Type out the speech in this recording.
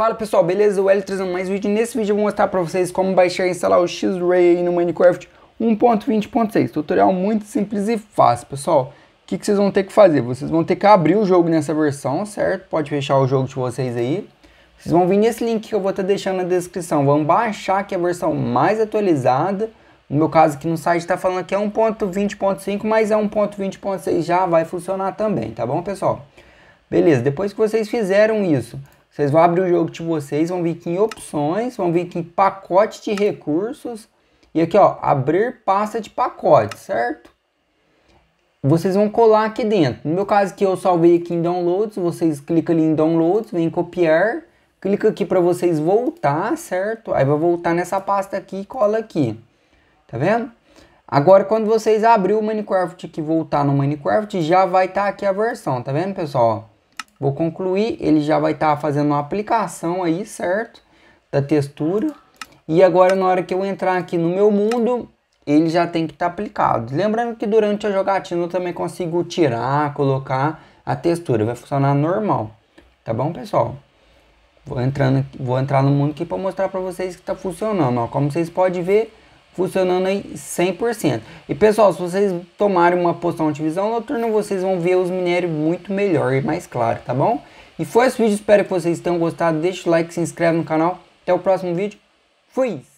Fala pessoal, beleza? O L trazendo mais vídeo. Nesse vídeo eu vou mostrar para vocês como baixar e instalar o X-Ray no Minecraft 1.20.6. Tutorial muito simples e fácil, pessoal. O que, que vocês vão ter que fazer? Vocês vão ter que abrir o jogo nessa versão, certo? Pode fechar o jogo de vocês aí. Vocês vão vir nesse link que eu vou estar tá deixando na descrição. Vão baixar que é a versão mais atualizada. No meu caso aqui no site está falando que é 1.20.5, mas é 1.20.6 já vai funcionar também, tá bom, pessoal? Beleza, depois que vocês fizeram isso, vocês vão abrir o jogo de vocês, vão vir aqui em opções, vão vir aqui em pacote de recursos. E aqui, ó, abrir pasta de pacote, certo? Vocês vão colar aqui dentro. No meu caso aqui, eu salvei aqui em downloads. Vocês clicam ali em downloads, vem copiar. Clica aqui para vocês voltar, certo? Aí vai voltar nessa pasta aqui e cola aqui. Tá vendo? Agora, quando vocês abrir o Minecraft aqui, voltar no Minecraft, já vai estar tá aqui a versão, tá vendo, pessoal? Vou concluir, ele já vai estar tá fazendo uma aplicação aí, certo? Da textura. E agora na hora que eu entrar aqui no meu mundo, ele já tem que estar tá aplicado. Lembrando que durante a jogatina eu também consigo tirar, colocar a textura. Vai funcionar normal. Tá bom, pessoal? Vou, entrando, vou entrar no mundo aqui para mostrar para vocês que está funcionando. Ó. Como vocês podem ver, funcionando aí 100%. E pessoal, se vocês tomarem uma poção de visão noturna, vocês vão ver os minérios muito melhor e mais claro, tá bom? E foi esse vídeo, espero que vocês tenham gostado. Deixa o like, se inscreve no canal. Até o próximo vídeo. Fui!